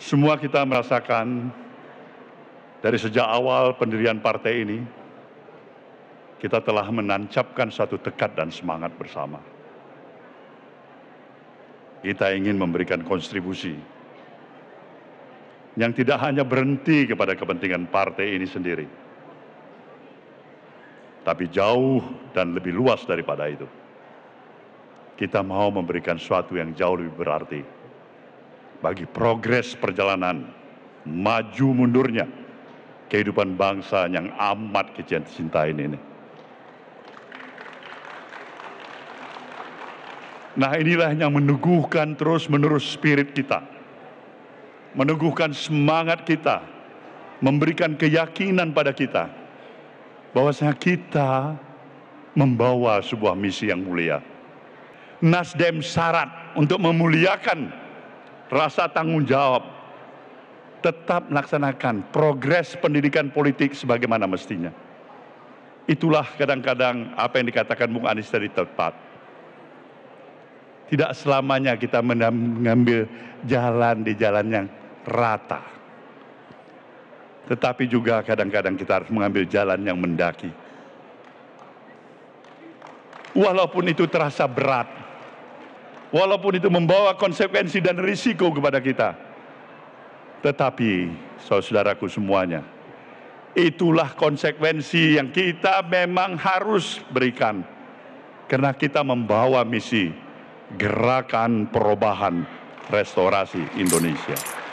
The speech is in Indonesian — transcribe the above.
semua kita merasakan dari sejak awal pendirian partai ini, kita telah menancapkan satu tekad dan semangat bersama. Kita ingin memberikan kontribusi yang tidak hanya berhenti kepada kepentingan partai ini sendiri, tapi jauh dan lebih luas daripada itu. Kita mau memberikan sesuatu yang jauh lebih berarti bagi progres perjalanan maju mundurnya kehidupan bangsa yang amat kita cinta ini. Nah inilah yang meneguhkan terus-menerus spirit kita. Meneguhkan semangat kita. Memberikan keyakinan pada kita. Bahwasanya kita membawa sebuah misi yang mulia. Nasdem syarat untuk memuliakan rasa tanggung jawab, tetap melaksanakan progres pendidikan politik sebagaimana mestinya. Itulah kadang-kadang apa yang dikatakan Bung Anies tadi tepat. Tidak selamanya kita mengambil jalan di jalan yang rata. Tetapi juga kadang-kadang kita harus mengambil jalan yang mendaki. Walaupun itu terasa berat, walaupun itu membawa konsekuensi dan risiko kepada kita. Tetapi, saudaraku semuanya, itulah konsekuensi yang kita memang harus berikan. Karena kita membawa misi gerakan perubahan restorasi Indonesia.